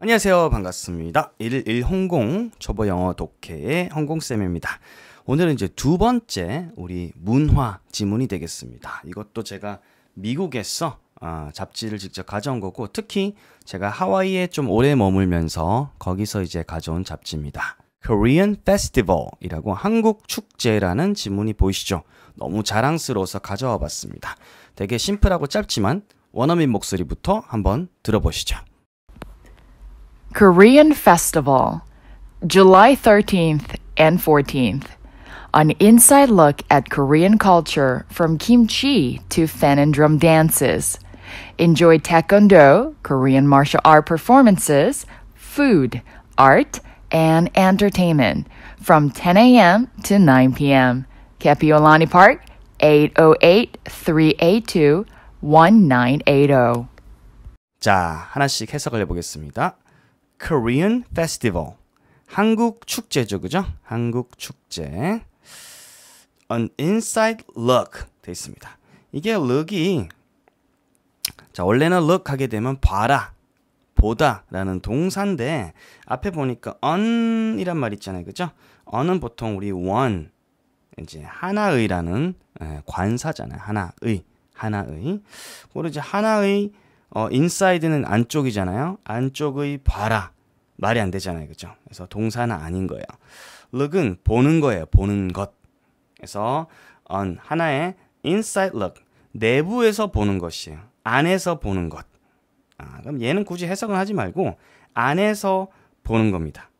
안녕하세요. 반갑습니다. 111 홍콩 초보 영어 독해의 홍콩쌤입니다. 오늘은 이제 두 번째 우리 문화 지문이 되겠습니다. 이것도 제가 미국에서 어, 잡지를 직접 가져온 거고 특히 제가 하와이에 좀 오래 머물면서 거기서 이제 가져온 잡지입니다. Korean Festival이라고 한국 축제라는 지문이 보이시죠? 너무 자랑스러워서 가져와 봤습니다. 되게 심플하고 짧지만 원어민 목소리부터 한번 들어보시죠. Korean Festival, July 13th and 14th. An inside look at Korean culture from kimchi to fan and drum dances. Enjoy taekwondo, Korean martial art performances, food, art, and entertainment from 10 a.m. to 9 p.m. Kapiolani Park, 808 382 1980. 자, 하나씩 해석을 해보겠습니다. Korean Festival. 한국 축제죠, 그죠? 한국 축제. An inside look 돼 있습니다. 이게 look이 자 원래는 look 하게 되면 봐라, 보다라는 동사인데 앞에 보니까 on이란 말 있잖아요, 그죠? on은 보통 우리 one 이제 하나의라는 예, 관사잖아요, 하나의, 하나의. 그리고 이제 하나의 어, 인사이드는 안쪽이잖아요. 안쪽의 봐라. 말이 안 되잖아요. 그죠? 그래서 동사는 아닌 거예요. look은 보는 거예요. 보는 것. 그래서 on 하나의 inside look. 내부에서 보는 것이에요. 안에서 보는 것. 아, 그럼 얘는 굳이 해석을 하지 말고 안에서 보는 겁니다.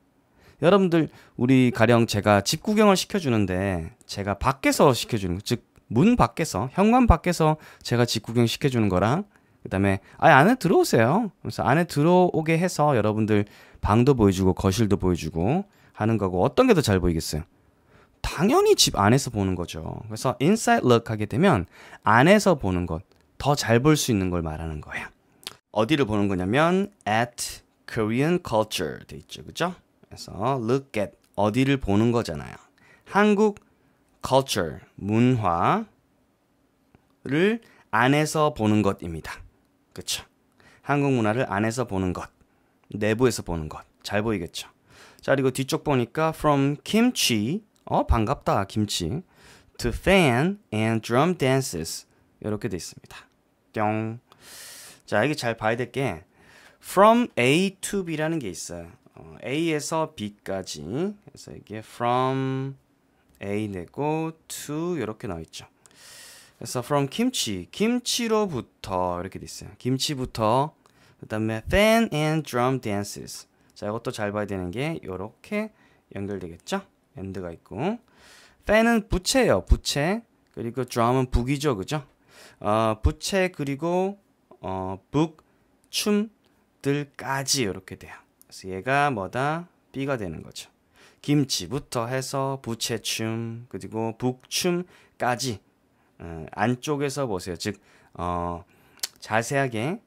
여러분들 우리 가령 제가 집 구경을 시켜주는데 제가 밖에서 시켜주는 즉 문 밖에서 현관 밖에서 제가 집 구경 시켜주는 거랑 그 다음에 아예 안에 들어오세요. 그래서 안에 들어오게 해서 여러분들 방도 보여주고 거실도 보여주고 하는 거고 어떤 게 더 잘 보이겠어요? 당연히 집 안에서 보는 거죠. 그래서 inside look 하게 되면 안에서 보는 것, 더 잘 볼 수 있는 걸 말하는 거예요. 어디를 보는 거냐면 at Korean culture 돼 있죠. 그죠? 그래서 look at 어디를 보는 거잖아요. 한국 culture 문화를 안에서 보는 것입니다. 그렇죠. 한국 문화를 안에서 보는 것, 내부에서 보는 것, 잘 보이겠죠. 자 그리고 뒤쪽 보니까 from k i 어 반갑다 김치, to fan and drum dances 이렇게 돼 있습니다. 뿅. 자 여기 잘 봐야 될 게 from A to B라는 게 있어요. 어, A에서 B까지 그래서 이게 from A 내고 to 이렇게 나와 있죠. 그래서 from 김치, 김치로부터 이렇게 돼 있어요. 김치부터 그다음에 fan and drum dances. 자, 이것도 잘 봐야 되는 게 이렇게 연결되겠죠? 엔드가 있고 fan은 부채예요. 부채. 그리고 drum은 북이죠. 그죠? 어, 부채 그리고 어, 북 춤들까지 이렇게 돼요. 그래서 얘가 뭐다? B가 되는 거죠. 김치부터 해서 부채춤 그리고 북춤까지 안쪽에서 보세요. 즉 어, 자세하게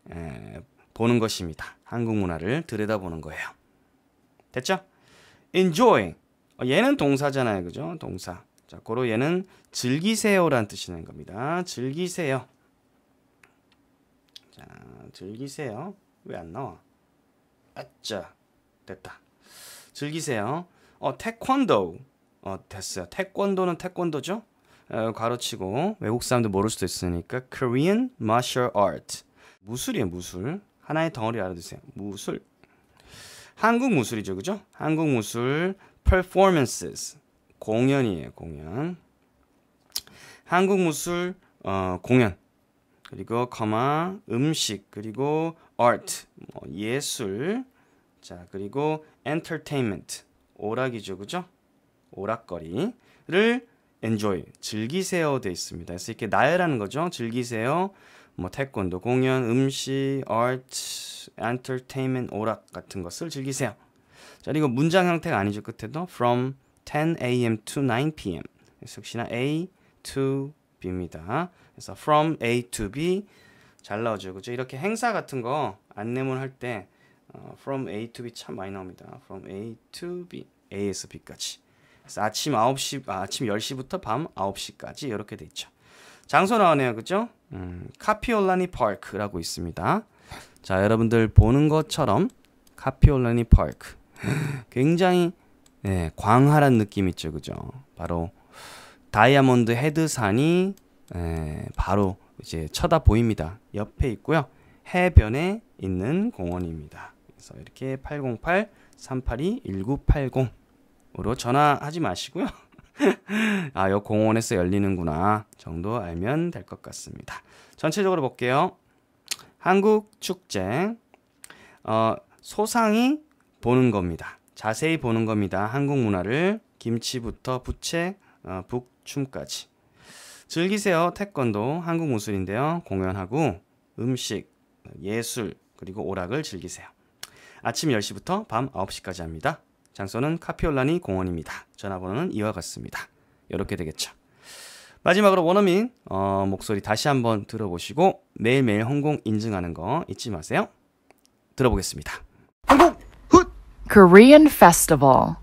보는 것입니다. 한국 문화를 들여다보는 거예요. 됐죠? Enjoy. 어, 얘는 동사잖아요. 그죠? 동사. 자, 고로 얘는 즐기세요라는 뜻이 는 겁니다. 즐기세요. 자, 즐기세요. 왜 안 나와? 아짜. 됐다. 즐기세요. 어, 태권도. 어, 됐어요. 태권도는 태권도죠? 어, 괄호치고 외국 사람도 모를 수도 있으니까 Korean Martial Art 무술이에요 무술 하나의 덩어리 알아두세요 무술 한국 무술이죠 그죠? 한국 무술 performances 공연이에요 공연 한국 무술 어, 공연 그리고 거마 음식 그리고 art 뭐 예술 자 그리고 entertainment 오락이죠 그죠 오락거리를 enjoy 즐기세요 돼 있습니다. 그래서 이렇게 나열하는 거죠. 즐기세요. 뭐 태권도, 공연, 음식, art, entertainment, 오락 같은 것을 즐기세요. 자, 이거 문장 형태가 아니죠. 끝에도 from 10 a.m. to 9 p.m. 그시나 a to b입니다. 그래서 from a to b 잘 나오죠. 그죠? 이렇게 행사 같은 거 안내문 할때 어, from a to b 참 많이 나옵니다. from a to b, a에서 b까지. 그래서 아침 9시, 아, 침 10시부터 밤 9시까지 이렇게 돼 있죠. 장소 나오네요. 그죠? 음, 카피올라니 파크라고 있습니다. 자, 여러분들 보는 것처럼 카피올라니 파크. 굉장히 네, 광활한 느낌 있죠. 그죠? 바로 다이아몬드 헤드산이 에, 네, 바로 이제 쳐다 보입니다. 옆에 있고요. 해변에 있는 공원입니다. 그래서 이렇게 808 382 1980 으로 전화하지 마시고요. 아, 요 공원에서 열리는구나 정도 알면 될 것 같습니다. 전체적으로 볼게요. 한국 축제 어, 소상이 보는 겁니다. 자세히 보는 겁니다. 한국 문화를 김치부터 부채, 어, 북춤까지 즐기세요. 태권도 한국 무술인데요. 공연하고 음식, 예술 그리고 오락을 즐기세요. 아침 10시부터 밤 9시까지 합니다. 장소는 카피올라니 공원입니다. 전화번호는 이와 같습니다. 이렇게 되겠죠. 마지막으로 원어민 어, 목소리 다시 한번 들어보시고 매일매일 홍콩 인증하는 거 잊지 마세요. 들어보겠습니다. 홍콩 훗! Korean Festival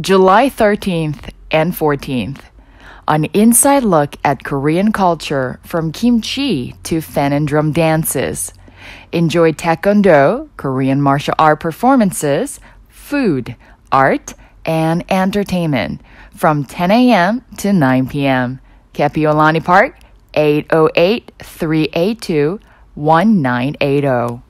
July 13th and 14th An inside look at Korean culture from kimchi to fan and drum dances. Enjoy taekwondo, Korean martial art performances, food, art, and entertainment from 10 a.m. to 9 p.m. Kapiolani Park, 808 382 1980.